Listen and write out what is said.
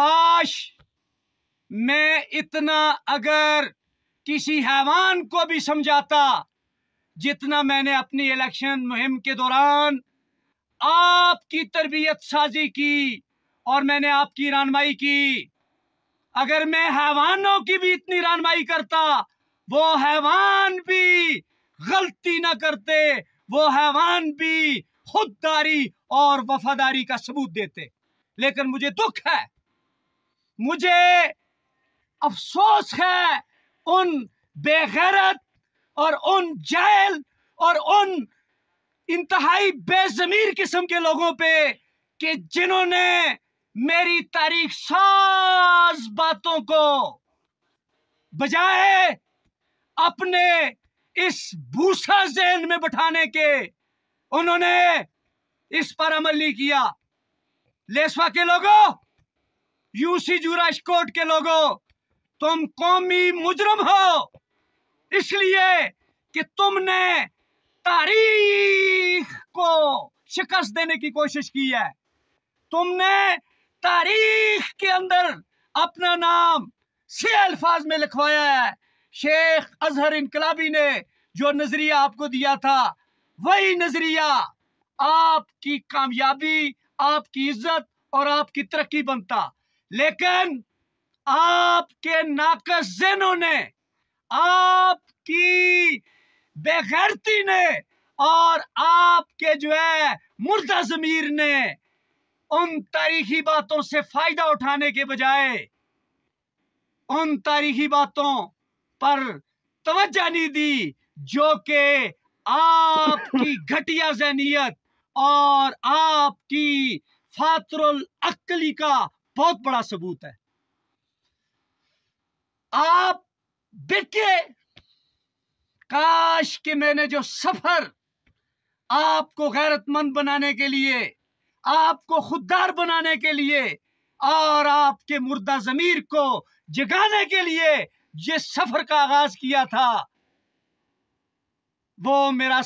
काश मैं इतना अगर किसी हैवान को भी समझाता जितना मैंने अपनी इलेक्शन मुहिम के दौरान आपकी तरबियत साजी की और मैंने आपकी रानमाई की अगर मैं हैवानों की भी इतनी रानमाई करता वो हैवान भी गलती ना करते वो हैवान भी खुददारी और वफादारी का सबूत देते लेकिन मुझे दुख है मुझे अफसोस है उन बेगैरत और उन जैल और उन इंतहाई बेजमीर किस्म के लोगों पे कि जिन्होंने मेरी तारीख साज बातों को बजाय अपने इस भूसा जहन में बैठाने के उन्होंने इस पर अमल नहीं किया लेसवा के लोगों यूसी जूराश के लोगों तुम कौमी मुजरम हो इसलिए कि तुमने तारीख को शिकस्त देने की कोशिश की है तुमने तारीख के अंदर अपना नाम से अल्फाज में लिखवाया है शेख अजहर इनकलाबी ने जो नज़रिया आपको दिया था वही नज़रिया आपकी कामयाबी आपकी इज्जत और आपकी तरक्की बनता लेकिन आपके नाकस जिनों ने आपकी बेगैरती ने और आपके जो है मुर्दा जमीर ने उन तारीखी बातों से फायदा उठाने के बजाय उन तारीखी बातों पर तवज्जा नहीं दी जो कि आपकी घटिया जहनीत और आपकी फातरुल अक्ली का बहुत बड़ा सबूत है आप बिके काश कि मैंने जो सफर आपको गैरतमंद बनाने के लिए आपको खुददार बनाने के लिए और आपके मुर्दा जमीर को जगाने के लिए ये सफर का आगाज किया था वो मेरा